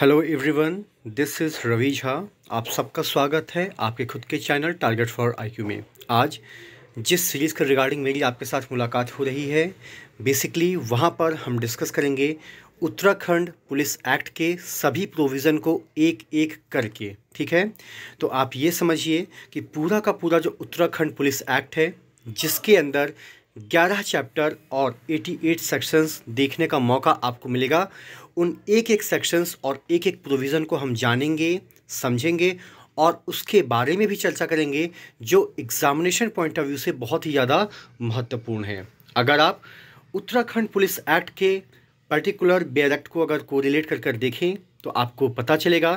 hello everyone this is Ravi Jha आप सबका स्वागत है आपके खुद के चैनल टारगेट फॉर आईक्यू में आज जिस सीरीज़ के रिगार्डिंग मेरी आपके साथ मुलाकात हो रही है बेसिकली वहाँ पर हम डिस्कस करेंगे उत्तराखंड पुलिस एक्ट के सभी प्रोविज़न को एक एक करके ठीक है तो आप ये समझिए कि पूरा का पूरा जो उत्तराखंड पुलिस एक्ट है जिसके अंदर 11 चैप्टर और 88 सेक्शंस देखने का मौका आपको मिलेगा उन एक एक सेक्शंस और एक एक प्रोविज़न को हम जानेंगे समझेंगे और उसके बारे में भी चर्चा करेंगे जो एग्जामिनेशन पॉइंट ऑफ व्यू से बहुत ही ज़्यादा महत्वपूर्ण है अगर आप उत्तराखंड पुलिस एक्ट के पर्टिकुलर बेयर एक्ट को अगर कोरिलेट कर कर देखें तो आपको पता चलेगा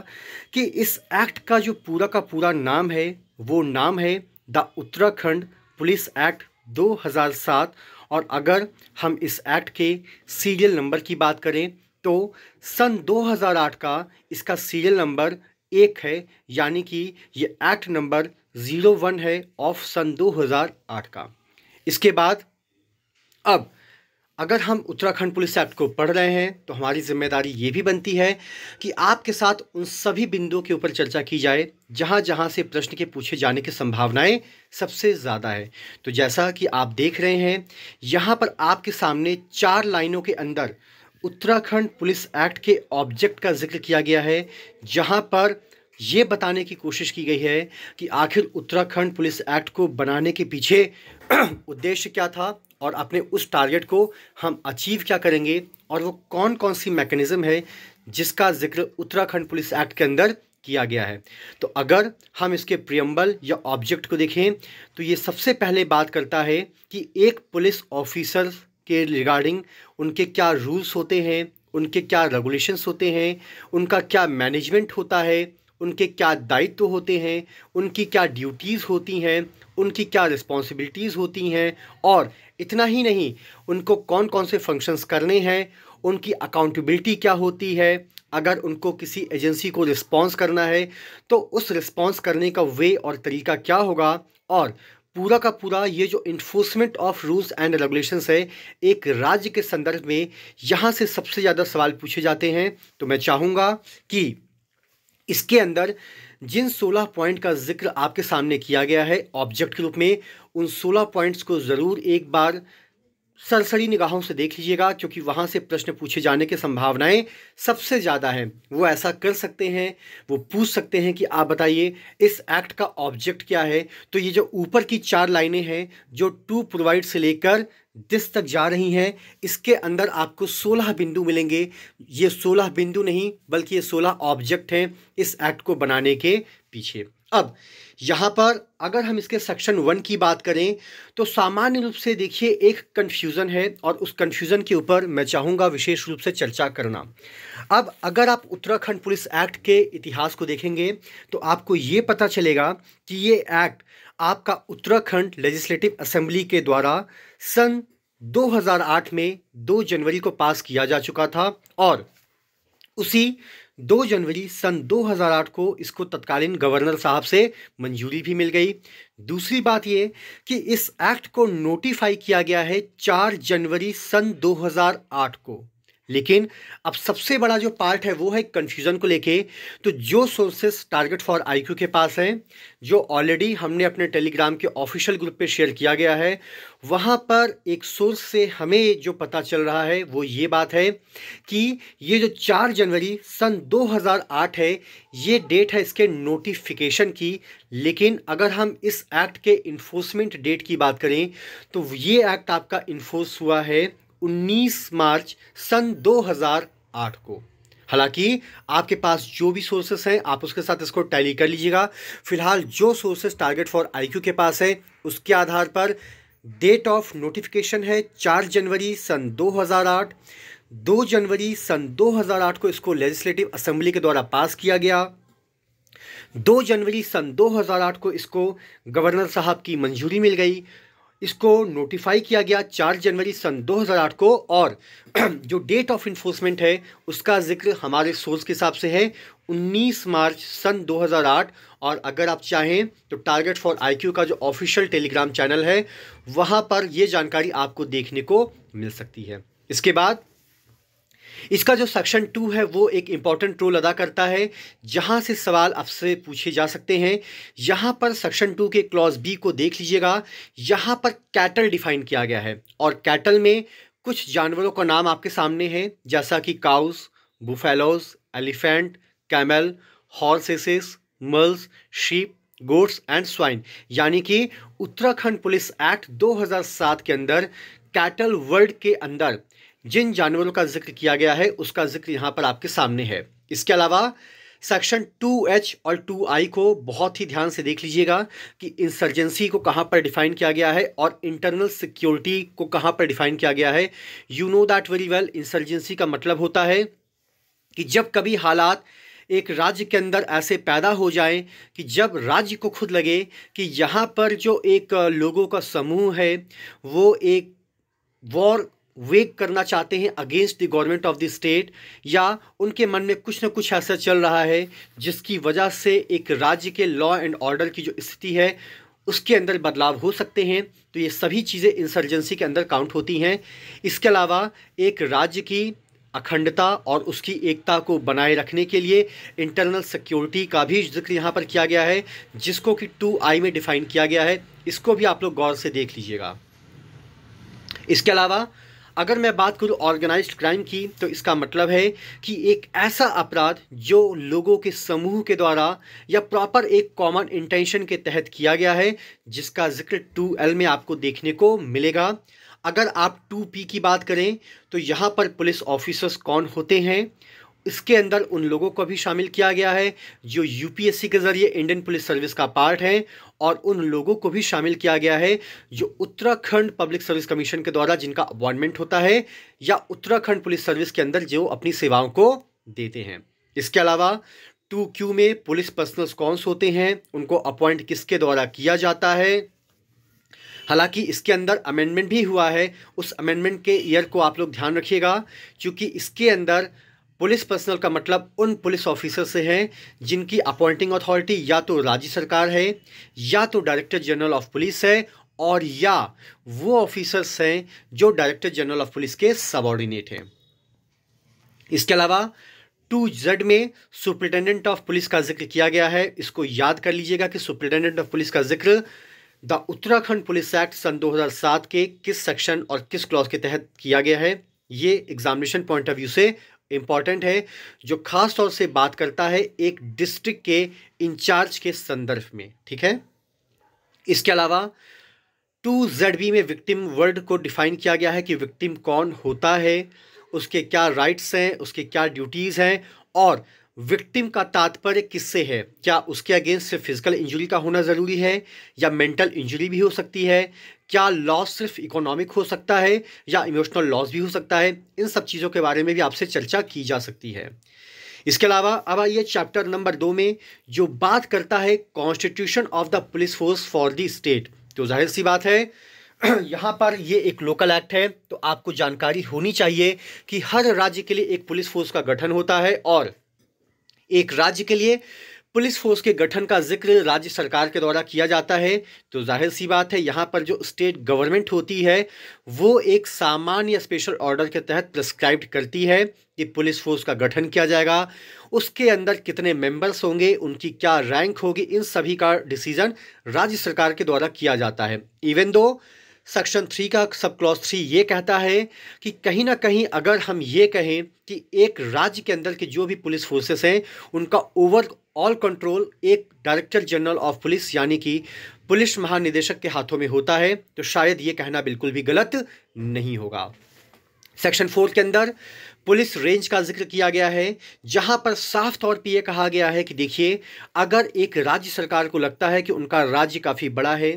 कि इस एक्ट का जो पूरा का पूरा नाम है वो नाम है द उत्तराखंड पुलिस एक्ट 2007 और अगर हम इस एक्ट के सीरियल नंबर की बात करें तो सन 2008 का इसका सीरियल नंबर एक है यानी कि ये एक्ट नंबर ज़ीरो वन है ऑफ सन 2008 का इसके बाद अब अगर हम उत्तराखंड पुलिस एक्ट को पढ़ रहे हैं तो हमारी जिम्मेदारी ये भी बनती है कि आपके साथ उन सभी बिंदुओं के ऊपर चर्चा की जाए जहाँ जहाँ से प्रश्न के पूछे जाने की संभावनाएं सबसे ज़्यादा है तो जैसा कि आप देख रहे हैं यहाँ पर आपके सामने चार लाइनों के अंदर उत्तराखंड पुलिस एक्ट के ऑब्जेक्ट का जिक्र किया गया है जहां पर ये बताने की कोशिश की गई है कि आखिर उत्तराखंड पुलिस एक्ट को बनाने के पीछे उद्देश्य क्या था और अपने उस टारगेट को हम अचीव क्या करेंगे और वो कौन कौन सी मैकेनिज़्म है जिसका जिक्र उत्तराखंड पुलिस एक्ट के अंदर किया गया है तो अगर हम इसके प्रियम्बल या ऑब्जेक्ट को देखें तो ये सबसे पहले बात करता है कि एक पुलिस ऑफिसर के रिगार्डिंग उनके क्या रूल्स होते हैं उनके क्या रेगुलेशंस होते हैं उनका क्या मैनेजमेंट होता है उनके क्या दायित्व होते हैं उनकी क्या ड्यूटीज़ होती हैं उनकी क्या रिस्पॉन्सिबिलिटीज़ होती हैं और इतना ही नहीं उनको कौन कौन से फंक्शंस करने हैं उनकी अकाउंटेबिलिटी क्या होती है अगर उनको किसी एजेंसी को रिस्पॉन्स करना है तो उस रिस्पॉन्स करने का वे और तरीका क्या होगा और पूरा का पूरा ये जो enforcement of rules and regulations है एक राज्य के संदर्भ में यहाँ से सबसे ज़्यादा सवाल पूछे जाते हैं तो मैं चाहूँगा कि इसके अंदर जिन 16 पॉइंट का जिक्र आपके सामने किया गया है ऑब्जेक्ट के रूप में उन 16 पॉइंट्स को ज़रूर एक बार सरसरी निगाहों से देख लीजिएगा क्योंकि वहाँ से प्रश्न पूछे जाने की संभावनाएं सबसे ज़्यादा हैं वो ऐसा कर सकते हैं वो पूछ सकते हैं कि आप बताइए इस एक्ट का ऑब्जेक्ट क्या है तो ये जो ऊपर की चार लाइनें हैं जो टू प्रोवाइड से लेकर दिस तक जा रही हैं इसके अंदर आपको सोलह बिंदु मिलेंगे ये सोलह बिंदु नहीं बल्कि ये सोलह ऑब्जेक्ट हैं इस एक्ट को बनाने के पीछे अब यहाँ पर अगर हम इसके सेक्शन वन की बात करें तो सामान्य रूप से देखिए एक कन्फ्यूज़न है और उस कन्फ्यूज़न के ऊपर मैं चाहूँगा विशेष रूप से चर्चा करना अब अगर आप उत्तराखंड पुलिस एक्ट के इतिहास को देखेंगे तो आपको ये पता चलेगा कि ये एक्ट आपका उत्तराखंड लेजिस्लेटिव असेंबली के द्वारा सन 2008 में 2 जनवरी को पास किया जा चुका था और उसी दो जनवरी सन 2008 को इसको तत्कालीन गवर्नर साहब से मंजूरी भी मिल गई दूसरी बात ये कि इस एक्ट को नोटिफाई किया गया है 4 जनवरी सन 2008 को लेकिन अब सबसे बड़ा जो पार्ट है वो है कन्फ्यूज़न को लेके तो जो सोर्सेस टारगेट फॉर आईक्यू के पास हैं जो ऑलरेडी हमने अपने टेलीग्राम के ऑफिशियल ग्रुप पे शेयर किया गया है वहाँ पर एक सोर्स से हमें जो पता चल रहा है वो ये बात है कि ये जो 4 जनवरी सन 2008 है ये डेट है इसके नोटिफिकेशन की लेकिन अगर हम इस एक्ट के इन्फोर्समेंट डेट की बात करें तो ये एक्ट आपका इन्फोर्स हुआ है 19 मार्च सन 2008 को हालांकि आपके पास जो भी सोर्सेस हैं आप उसके साथ इसको टैली कर लीजिएगा फिलहाल जो सोर्सेस टारगेट फॉर आईक्यू के पास है उसके आधार पर डेट ऑफ नोटिफिकेशन है 4 जनवरी सन 2008 दो जनवरी सन 2008 को इसको लेजिस्लेटिव असेंबली के द्वारा पास किया गया दो जनवरी सन 2008 को इसको गवर्नर साहब की मंजूरी मिल गई इसको नोटिफाई किया गया चार जनवरी सन 2008 को और जो डेट ऑफ इन्फोर्समेंट है उसका जिक्र हमारे सोर्स के हिसाब से है 19 मार्च सन 2008 और अगर आप चाहें तो टारगेट फॉर आईक्यू का जो ऑफिशियल टेलीग्राम चैनल है वहाँ पर ये जानकारी आपको देखने को मिल सकती है इसके बाद इसका जो सेक्शन टू है वो एक इम्पॉर्टेंट रोल अदा करता है जहाँ से सवाल आपसे पूछे जा सकते हैं यहाँ पर सेक्शन टू के क्लॉज बी को देख लीजिएगा यहाँ पर कैटल डिफाइन किया गया है और कैटल में कुछ जानवरों का नाम आपके सामने है जैसा कि cows buffaloes elephant camel horses asses mules sheep goats and swine यानी कि उत्तराखंड पुलिस एक्ट 2007 के अंदर कैटल वर्ल्ड के अंदर जिन जानवरों का जिक्र किया गया है उसका जिक्र यहाँ पर आपके सामने है इसके अलावा सेक्शन टू एच और टू आई को बहुत ही ध्यान से देख लीजिएगा कि इंसर्जेंसी को कहाँ पर डिफाइन किया गया है और इंटरनल सिक्योरिटी को कहाँ पर डिफाइन किया गया है you know that very well insurgency का मतलब होता है कि जब कभी हालात एक राज्य के अंदर ऐसे पैदा हो जाए कि जब राज्य को खुद लगे कि यहाँ पर जो एक लोगों का समूह है वो एक वॉर वेक करना चाहते हैं against the government of the state या उनके मन में कुछ न कुछ ऐसा चल रहा है जिसकी वजह से एक राज्य के लॉ एंड ऑर्डर की जो स्थिति है उसके अंदर बदलाव हो सकते हैं तो ये सभी चीज़ें इंसर्जेंसी के अंदर काउंट होती हैं इसके अलावा एक राज्य की अखंडता और उसकी एकता को बनाए रखने के लिए इंटरनल सिक्योरिटी का भी जिक्र यहाँ पर किया गया है जिसको कि टू आई में डिफाइन किया गया है इसको भी आप लोग गौर से देख लीजिएगा इसके अलावा अगर मैं बात करूँ ऑर्गेनाइज्ड क्राइम की तो इसका मतलब है कि एक ऐसा अपराध जो लोगों के समूह के द्वारा या प्रॉपर एक कॉमन इंटेंशन के तहत किया गया है जिसका जिक्र टू एल में आपको देखने को मिलेगा अगर आप टू पी की बात करें तो यहाँ पर पुलिस ऑफिसर्स कौन होते हैं इसके अंदर उन लोगों को भी शामिल किया गया है जो यूपीएससी के ज़रिए इंडियन पुलिस सर्विस का पार्ट है और उन लोगों को भी शामिल किया गया है जो उत्तराखंड पब्लिक सर्विस कमीशन के द्वारा जिनका अपॉइंटमेंट होता है या उत्तराखंड पुलिस सर्विस के अंदर जो अपनी सेवाओं को देते हैं इसके अलावा टू क्यू में पुलिस पर्सनल कौनस होते हैं उनको अपॉइंट किसके द्वारा किया जाता है हालांकि इसके अंदर अमेंडमेंट भी हुआ है उस अमेंडमेंट के ईयर को आप लोग ध्यान रखिएगा क्योंकि इसके अंदर पुलिस पर्सनल का मतलब उन पुलिस ऑफिसर से है जिनकी अपॉइंटिंग अथॉरिटी या तो राज्य सरकार है या तो डायरेक्टर जनरल ऑफ पुलिस है और या वो ऑफिसर्स हैं जो डायरेक्टर जनरल ऑफ पुलिस के सबॉर्डिनेट हैं इसके अलावा टू जेड में सुप्रिटेंडेंट ऑफ पुलिस का जिक्र किया गया है इसको याद कर लीजिएगा कि सुप्रिटेंडेंट ऑफ पुलिस का जिक्र द उत्तराखंड पुलिस एक्ट सन 2007 के किस सेक्शन और किस क्लॉज के तहत किया गया है ये एग्जामिनेशन पॉइंट ऑफ व्यू से इम्पॉर्टेंट है जो खास तौर से बात करता है एक डिस्ट्रिक्ट के इंचार्ज के संदर्भ में ठीक है इसके अलावा टू जेड बी में विक्टिम वर्ड को डिफाइन किया गया है कि विक्टिम कौन होता है उसके क्या राइट्स हैं उसके क्या ड्यूटीज़ हैं और विक्टिम का तात्पर्य किससे है क्या उसके अगेंस्ट फिजिकल इंजरी का होना ज़रूरी है या मेंटल इंजरी भी हो सकती है क्या लॉस सिर्फ इकोनॉमिक हो सकता है या इमोशनल लॉस भी हो सकता है इन सब चीज़ों के बारे में भी आपसे चर्चा की जा सकती है इसके अलावा अब आइए चैप्टर नंबर दो में जो बात करता है constitution of the police force for the state तो जाहिर सी बात है यहाँ पर ये एक लोकल एक्ट है तो आपको जानकारी होनी चाहिए कि हर राज्य के लिए एक पुलिस फोर्स का गठन होता है और एक राज्य के लिए पुलिस फोर्स के गठन का जिक्र राज्य सरकार के द्वारा किया जाता है तो जाहिर सी बात है यहाँ पर जो स्टेट गवर्नमेंट होती है वो एक सामान्य स्पेशल ऑर्डर के तहत प्रिस्क्राइब करती है कि पुलिस फोर्स का गठन किया जाएगा उसके अंदर कितने मेंबर्स होंगे उनकी क्या रैंक होगी इन सभी का डिसीजन राज्य सरकार के द्वारा किया जाता है इवन दो सेक्शन थ्री का सब क्लॉज थ्री ये कहता है कि कहीं ना कहीं अगर हम ये कहें कि एक राज्य के अंदर के जो भी पुलिस फोर्सेस हैं उनका ओवर ऑल कंट्रोल एक डायरेक्टर जनरल ऑफ पुलिस यानी कि पुलिस महानिदेशक के हाथों में होता है तो शायद ये कहना बिल्कुल भी गलत नहीं होगा सेक्शन फोर के अंदर पुलिस रेंज का जिक्र किया गया है जहां पर साफ तौर पर यह कहा गया है कि देखिए अगर एक राज्य सरकार को लगता है कि उनका राज्य काफ़ी बड़ा है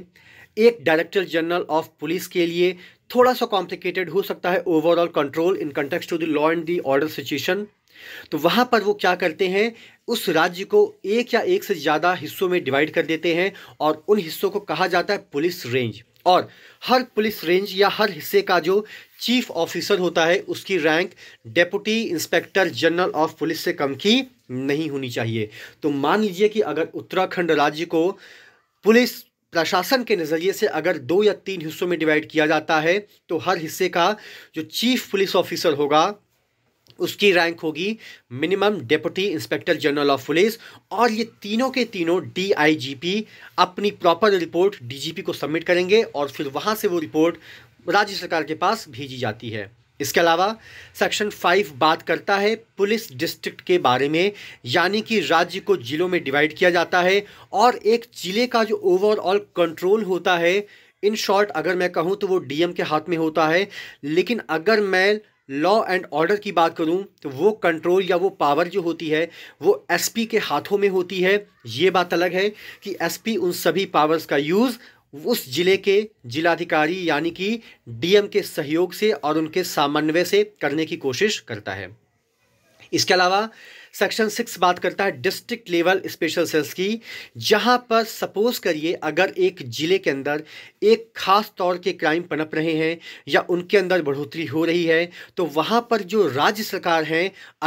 एक डायरेक्टर जनरल ऑफ पुलिस के लिए थोड़ा सा कॉम्प्लिकेटेड हो सकता है overall control in context to the law and the order situation तो वहाँ पर वो क्या करते हैं उस राज्य को एक या एक से ज़्यादा हिस्सों में डिवाइड कर देते हैं और उन हिस्सों को कहा जाता है पुलिस रेंज और हर पुलिस रेंज या हर हिस्से का जो चीफ ऑफिसर होता है उसकी rank deputy inspector general of police से कम की नहीं होनी चाहिए तो मान लीजिए कि अगर उत्तराखंड राज्य को पुलिस प्रशासन के नज़रिए से अगर दो या तीन हिस्सों में डिवाइड किया जाता है तो हर हिस्से का जो चीफ पुलिस ऑफिसर होगा उसकी रैंक होगी minimum deputy inspector general of police और ये तीनों के तीनों डीआईजीपी अपनी प्रॉपर रिपोर्ट डीजीपी को सबमिट करेंगे और फिर वहाँ से वो रिपोर्ट राज्य सरकार के पास भेजी जाती है इसके अलावा सेक्शन फाइव बात करता है पुलिस डिस्ट्रिक्ट के बारे में यानी कि राज्य को जिलों में डिवाइड किया जाता है और एक जिले का जो ओवरऑल कंट्रोल होता है इन शॉर्ट अगर मैं कहूँ तो वो डीएम के हाथ में होता है लेकिन अगर मैं लॉ एंड ऑर्डर की बात करूं तो वो कंट्रोल या वो पावर जो होती है वो एसपी के हाथों में होती है ये बात अलग है कि एसपी उन सभी पावर्स का यूज़ उस जिले के जिलाधिकारी यानी कि डीएम के सहयोग से और उनके समन्वय से करने की कोशिश करता है इसके अलावा सेक्शन सिक्स बात करता है डिस्ट्रिक्ट लेवल स्पेशल सेल्स की जहां पर सपोज करिए अगर एक ज़िले के अंदर एक खास तौर के क्राइम पनप रहे हैं या उनके अंदर बढ़ोतरी हो रही है तो वहां पर जो राज्य सरकार है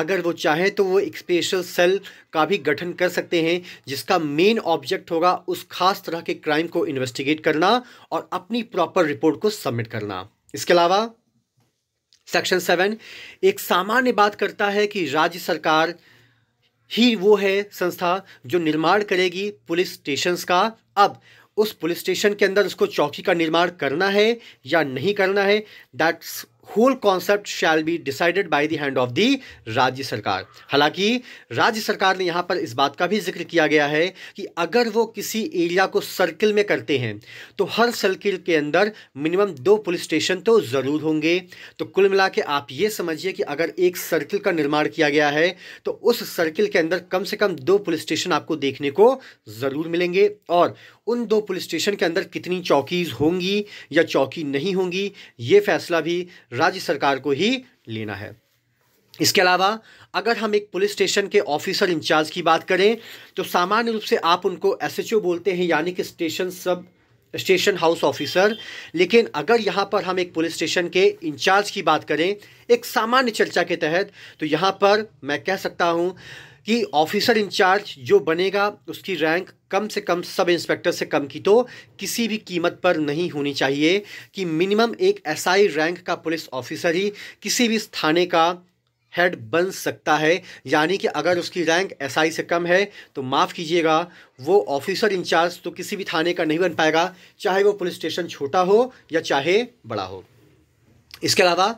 अगर वो चाहें तो वो एक स्पेशल सेल का भी गठन कर सकते हैं जिसका मेन ऑब्जेक्ट होगा उस खास तरह के क्राइम को इन्वेस्टिगेट करना और अपनी प्रॉपर रिपोर्ट को सबमिट करना इसके अलावा सेक्शन सेवन एक सामान्य बात करता है कि राज्य सरकार ही वो है संस्था जो निर्माण करेगी पुलिस स्टेशन का अब उस पुलिस स्टेशन के अंदर उसको चौकी का निर्माण करना है या नहीं करना है that's whole concept shall be decided by the hand of the राज्य सरकार हालांकि राज्य सरकार ने यहाँ पर इस बात का भी जिक्र किया गया है कि अगर वो किसी एरिया को सर्किल में करते हैं तो हर सर्किल के अंदर मिनिमम दो पुलिस स्टेशन तो ज़रूर होंगे तो कुल मिला के आप ये समझिए कि अगर एक सर्किल का निर्माण किया गया है तो उस सर्किल के अंदर कम से कम दो पुलिस स्टेशन आपको देखने को ज़रूर मिलेंगे और उन दो पुलिस स्टेशन के अंदर कितनी चौकीज़ होंगी या चौकी नहीं होंगी ये फैसला भी राज्य सरकार को ही लेना है इसके अलावा अगर हम एक पुलिस स्टेशन के ऑफिसर इंचार्ज की बात करें तो सामान्य रूप से आप उनको एसएचओ बोलते हैं यानी कि station sub station house officer लेकिन अगर यहाँ पर हम एक पुलिस स्टेशन के इंचार्ज की बात करें एक सामान्य चर्चा के तहत तो यहाँ पर मैं कह सकता हूँ कि ऑफिसर इंचार्ज जो बनेगा उसकी रैंक कम से कम सब इंस्पेक्टर से कम की तो किसी भी कीमत पर नहीं होनी चाहिए कि मिनिमम एक एसआई रैंक का पुलिस ऑफिसर ही किसी भी थाने का हेड बन सकता है यानी कि अगर उसकी रैंक एसआई से कम है तो माफ़ कीजिएगा वो ऑफिसर इंचार्ज तो किसी भी थाने का नहीं बन पाएगा चाहे वो पुलिस स्टेशन छोटा हो या चाहे बड़ा हो इसके अलावा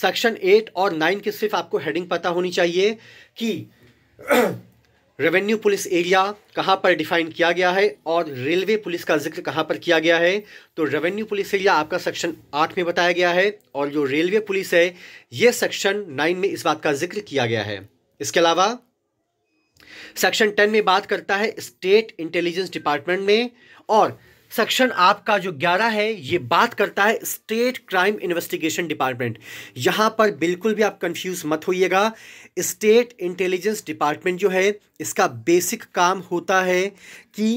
सेक्शन एट और नाइन की सिर्फ आपको हेडिंग पता होनी चाहिए कि रेवेन्यू पुलिस एरिया कहाँ पर डिफाइन किया गया है और रेलवे पुलिस का जिक्र कहाँ पर किया गया है तो रेवेन्यू पुलिस एरिया आपका सेक्शन आठ में बताया गया है और जो रेलवे पुलिस है ये सेक्शन नाइन में इस बात का जिक्र किया गया है इसके अलावा सेक्शन टेन में बात करता है स्टेट इंटेलिजेंस डिपार्टमेंट में और सेक्शन आपका जो 11 है ये बात करता है स्टेट क्राइम इन्वेस्टिगेशन डिपार्टमेंट यहाँ पर बिल्कुल भी आप कंफ्यूज मत होइएगा स्टेट इंटेलिजेंस डिपार्टमेंट जो है इसका बेसिक काम होता है कि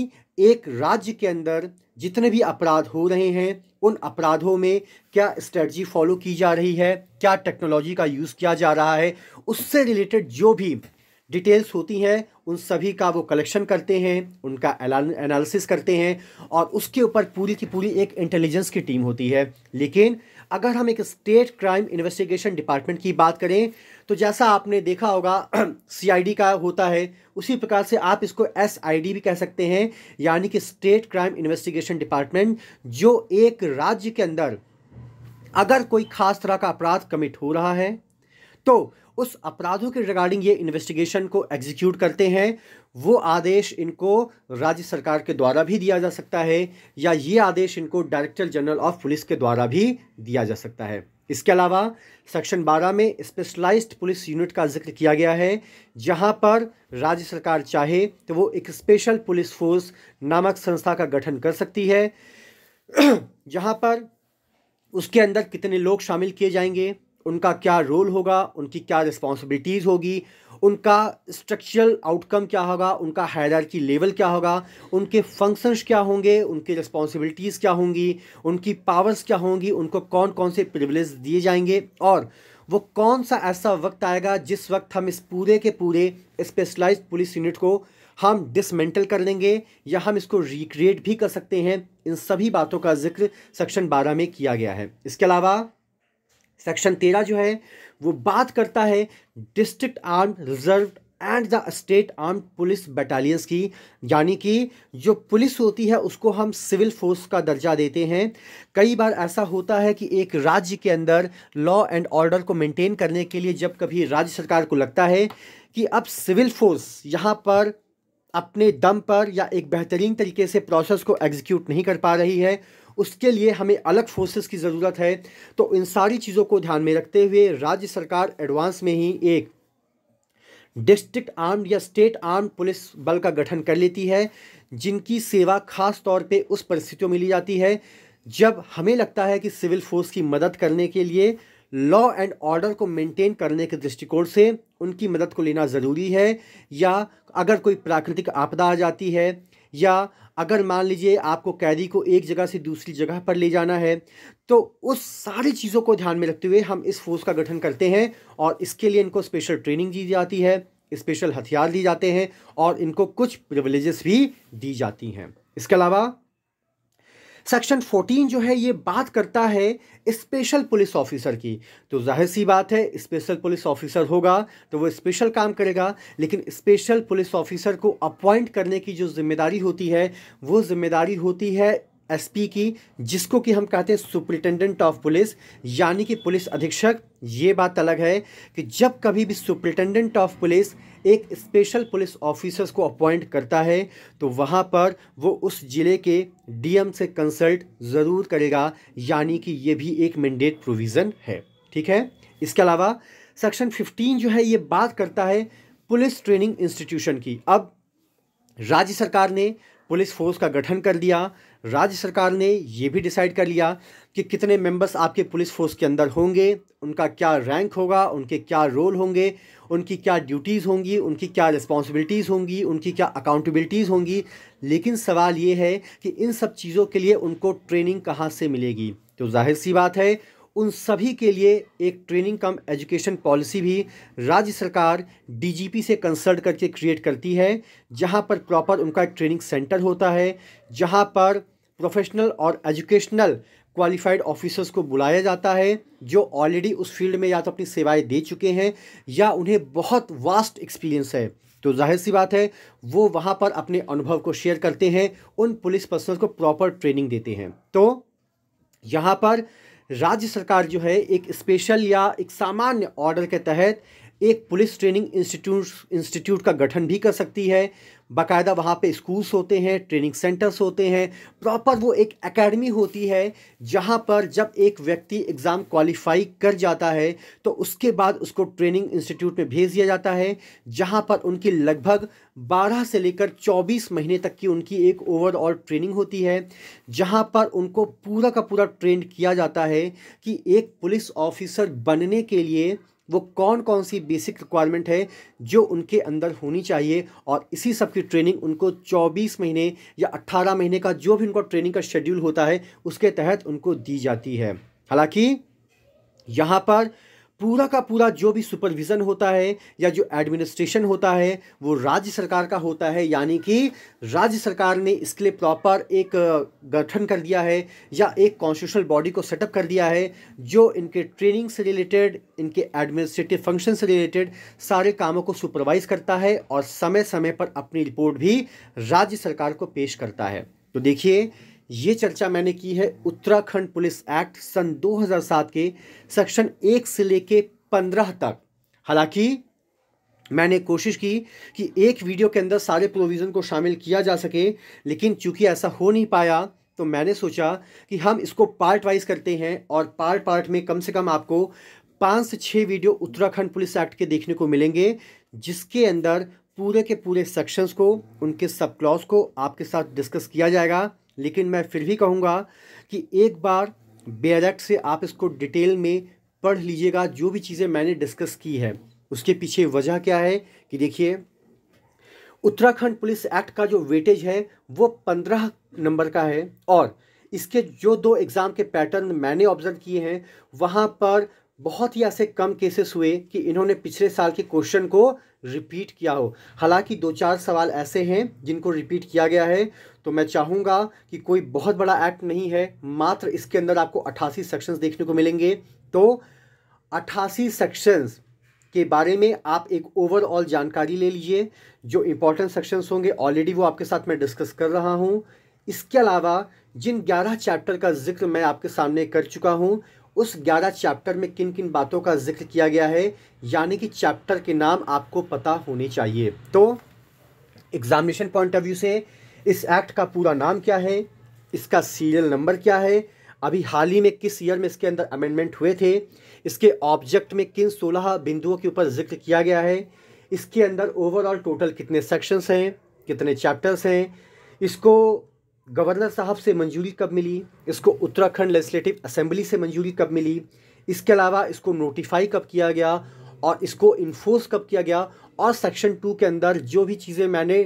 एक राज्य के अंदर जितने भी अपराध हो रहे हैं उन अपराधों में क्या स्ट्रेटजी फॉलो की जा रही है क्या टेक्नोलॉजी का यूज़ किया जा रहा है उससे रिलेटेड जो भी डिटेल्स होती हैं उन सभी का वो कलेक्शन करते हैं उनका एनालिसिस करते हैं और उसके ऊपर पूरी की पूरी एक इंटेलिजेंस की टीम होती है लेकिन अगर हम एक स्टेट क्राइम इन्वेस्टिगेशन डिपार्टमेंट की बात करें तो जैसा आपने देखा होगा सीआईडी का होता है उसी प्रकार से आप इसको एसआईडी भी कह सकते हैं यानी कि स्टेट क्राइम इन्वेस्टिगेशन डिपार्टमेंट जो एक राज्य के अंदर अगर कोई खास तरह का अपराध कमिट हो रहा है तो उस अपराधों के रिगार्डिंग ये इन्वेस्टिगेशन को एग्जीक्यूट करते हैं वो आदेश इनको राज्य सरकार के द्वारा भी दिया जा सकता है या ये आदेश इनको डायरेक्टर जनरल ऑफ पुलिस के द्वारा भी दिया जा सकता है इसके अलावा सेक्शन 12 में स्पेशलाइज्ड पुलिस यूनिट का जिक्र किया गया है जहां पर राज्य सरकार चाहे तो वो एक स्पेशल पुलिस फोर्स नामक संस्था का गठन कर सकती है जहां पर उसके अंदर कितने लोग शामिल किए जाएंगे उनका क्या रोल होगा उनकी क्या रिस्पॉन्सिबिलिटीज़ होगी उनका स्ट्रक्चरल आउटकम क्या होगा उनका की लेवल क्या होगा उनके फंक्शंस क्या होंगे उनकी रिस्पॉन्सिबिलिटीज़ क्या होंगी उनकी पावर्स क्या होंगी उनको कौन कौन से प्रिवलेज दिए जाएंगे और वो कौन सा ऐसा वक्त आएगा जिस वक्त हम इस पूरे के पूरे स्पेशलाइज पुलिस यूनिट को हम डिसमेंटल कर लेंगे या हम इसको रिक्रिएट भी कर सकते हैं इन सभी बातों का जिक्र सेक्शन 12 में किया गया है इसके अलावा सेक्शन तेरह जो है वो बात करता है district arm reserve and the state arm police battalions की यानी कि जो पुलिस होती है उसको हम सिविल फोर्स का दर्जा देते हैं कई बार ऐसा होता है कि एक राज्य के अंदर लॉ एंड ऑर्डर को मेंटेन करने के लिए जब कभी राज्य सरकार को लगता है कि अब सिविल फोर्स यहाँ पर अपने दम पर या एक बेहतरीन तरीके से प्रोसेस को एग्जीक्यूट नहीं कर पा रही है उसके लिए हमें अलग फोर्सेस की ज़रूरत है तो इन सारी चीज़ों को ध्यान में रखते हुए राज्य सरकार एडवांस में ही एक डिस्ट्रिक्ट आर्म या स्टेट आर्म पुलिस बल का गठन कर लेती है जिनकी सेवा खास तौर पे उस परिस्थितियों में ली जाती है जब हमें लगता है कि सिविल फोर्स की मदद करने के लिए लॉ एंड ऑर्डर को मेंटेन करने के दृष्टिकोण से उनकी मदद को लेना ज़रूरी है या अगर कोई प्राकृतिक आपदा आ जाती है या अगर मान लीजिए आपको कैदी को एक जगह से दूसरी जगह पर ले जाना है तो उस सारी चीज़ों को ध्यान में रखते हुए हम इस फोर्स का गठन करते हैं और इसके लिए इनको स्पेशल ट्रेनिंग दी जाती है स्पेशल हथियार दिए जाते हैं और इनको कुछ प्रिवलेजेस भी दी जाती हैं इसके अलावा सेक्शन 14 जो है ये बात करता है स्पेशल पुलिस ऑफिसर की तो जाहिर सी बात है स्पेशल पुलिस ऑफिसर होगा तो वो स्पेशल काम करेगा लेकिन स्पेशल पुलिस ऑफिसर को अपॉइंट करने की जो जिम्मेदारी होती है वो जिम्मेदारी होती है एसपी की जिसको कि हम कहते हैं सुप्रिटेंडेंट ऑफ पुलिस यानी कि पुलिस अधीक्षक ये बात अलग है कि जब कभी भी सुप्रिटेंडेंट ऑफ पुलिस एक स्पेशल पुलिस ऑफिसर्स को अपॉइंट करता है तो वहाँ पर वो उस ज़िले के डीएम से कंसल्ट ज़रूर करेगा यानी कि ये भी एक मैंडेट प्रोविज़न है ठीक है इसके अलावा सेक्शन 15 जो है ये बात करता है पुलिस ट्रेनिंग इंस्टीट्यूशन की अब राज्य सरकार ने पुलिस फोर्स का गठन कर दिया राज्य सरकार ने ये भी डिसाइड कर लिया कि कितने मेंबर्स आपके पुलिस फोर्स के अंदर होंगे उनका क्या रैंक होगा उनके क्या रोल होंगे उनकी क्या ड्यूटीज़ होंगी उनकी क्या रिस्पॉन्सिबिलिटीज़ होंगी उनकी क्या अकाउंटेबिलिटीज़ होंगी लेकिन सवाल ये है कि इन सब चीज़ों के लिए उनको ट्रेनिंग कहाँ से मिलेगी तो जाहिर सी बात है उन सभी के लिए एक ट्रेनिंग कम एजुकेशन पॉलिसी भी राज्य सरकार डीजीपी से कंसल्ट करके क्रिएट करती है जहाँ पर प्रॉपर उनका एक ट्रेनिंग सेंटर होता है जहाँ पर प्रोफेशनल और एजुकेशनल क्वालिफाइड ऑफिसर्स को बुलाया जाता है जो ऑलरेडी उस फील्ड में या तो अपनी सेवाएं दे चुके हैं या उन्हें बहुत वास्ट एक्सपीरियंस है तो जाहिर सी बात है वो वहाँ पर अपने अनुभव को शेयर करते हैं उन पुलिस पर्सनल को प्रॉपर ट्रेनिंग देते हैं तो यहाँ पर राज्य सरकार जो है एक स्पेशल या एक सामान्य ऑर्डर के तहत एक पुलिस ट्रेनिंग इंस्टीट्यूट इंस्टीट्यूट का गठन भी कर सकती है बाकायदा वहाँ पे स्कूल्स होते हैं ट्रेनिंग सेंटर्स होते हैं प्रॉपर वो एक एकेडमी होती है जहाँ पर जब एक व्यक्ति एग्ज़ाम क्वालिफाई कर जाता है तो उसके बाद उसको ट्रेनिंग इंस्टीट्यूट में भेज दिया जाता है जहाँ पर उनकी लगभग 12 से लेकर 24 महीने तक की उनकी एक ओवरऑल ट्रेनिंग होती है जहाँ पर उनको पूरा का पूरा ट्रेंड किया जाता है कि एक पुलिस ऑफिसर बनने के लिए वो कौन कौन सी बेसिक रिक्वायरमेंट है जो उनके अंदर होनी चाहिए और इसी सब की ट्रेनिंग उनको 24 महीने या 18 महीने का जो भी उनका ट्रेनिंग का शेड्यूल होता है उसके तहत उनको दी जाती है हालांकि यहाँ पर पूरा का पूरा जो भी सुपरविज़न होता है या जो एडमिनिस्ट्रेशन होता है वो राज्य सरकार का होता है यानी कि राज्य सरकार ने इसके लिए प्रॉपर एक गठन कर दिया है या एक कॉन्स्टिट्यूशनल बॉडी को सेटअप कर दिया है जो इनके ट्रेनिंग से रिलेटेड इनके एडमिनिस्ट्रेटिव फंक्शन से रिलेटेड सारे कामों को सुपरवाइज करता है और समय समय पर अपनी रिपोर्ट भी राज्य सरकार को पेश करता है तो देखिए ये चर्चा मैंने की है उत्तराखंड पुलिस एक्ट सन 2007 के सेक्शन एक से लेके पंद्रह तक हालांकि मैंने कोशिश की कि एक वीडियो के अंदर सारे प्रोविज़न को शामिल किया जा सके लेकिन चूंकि ऐसा हो नहीं पाया तो मैंने सोचा कि हम इसको पार्ट वाइज करते हैं और पार्ट पार्ट में कम से कम आपको पाँच से छः वीडियो उत्तराखंड पुलिस एक्ट के देखने को मिलेंगे जिसके अंदर पूरे के पूरे सेक्शंस को उनके सब क्लॉज को आपके साथ डिस्कस किया जाएगा लेकिन मैं फिर भी कहूँगा कि एक बार बेरक्ट से आप इसको डिटेल में पढ़ लीजिएगा जो भी चीज़ें मैंने डिस्कस की है उसके पीछे वजह क्या है कि देखिए उत्तराखंड पुलिस एक्ट का जो वेटेज है वो पंद्रह नंबर का है और इसके जो दो एग्ज़ाम के पैटर्न मैंने ऑब्जर्व किए हैं वहाँ पर बहुत ही ऐसे कम केसेस हुए कि इन्होंने पिछले साल के क्वेश्चन को रिपीट किया हो हालांकि दो चार सवाल ऐसे हैं जिनको रिपीट किया गया है तो मैं चाहूँगा कि कोई बहुत बड़ा एक्ट नहीं है मात्र इसके अंदर आपको अट्ठासी सेक्शंस देखने को मिलेंगे तो अट्ठासी सेक्शंस के बारे में आप एक ओवरऑल जानकारी ले लीजिए जो इम्पोर्टेंट सेक्शंस होंगे ऑलरेडी वो आपके साथ मैं डिस्कस कर रहा हूँ इसके अलावा जिन ग्यारह चैप्टर का जिक्र मैं आपके सामने कर चुका हूँ उस ग्यारह चैप्टर में किन किन बातों का जिक्र किया गया है यानी कि चैप्टर के नाम आपको पता होने चाहिए तो एग्जामिनेशन पॉइंट ऑफ व्यू से इस एक्ट का पूरा नाम क्या है इसका सीरियल नंबर क्या है अभी हाल ही में किस ईयर में इसके अंदर अमेंडमेंट हुए थे इसके ऑब्जेक्ट में किन सोलह बिंदुओं के ऊपर जिक्र किया गया है इसके अंदर ओवरऑल टोटल कितने सेक्शंस हैं कितने चैप्टर्स हैं इसको गवर्नर साहब से मंजूरी कब मिली इसको उत्तराखंड लेजिस्लेटिव असेंबली से मंजूरी कब मिली इसके अलावा इसको नोटिफाई कब किया गया और इसको इन्फोर्स कब किया गया और सेक्शन टू के अंदर जो भी चीज़ें मैंने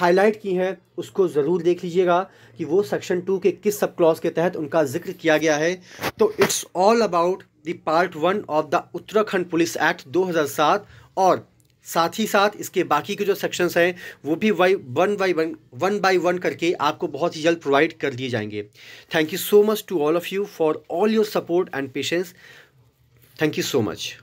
हाईलाइट की हैं उसको ज़रूर देख लीजिएगा कि वो सेक्शन टू के किस सब क्लॉज के तहत उनका जिक्र किया गया है तो it's all about the part one of the Uttarakhand police act 2007 और साथ ही साथ इसके बाकी के जो सेक्शंस हैं वो भी वाई one by one one by one करके आपको बहुत ही जल्द प्रोवाइड कर दिए जाएंगे thank you so much to all of you for all your support and patience thank you so much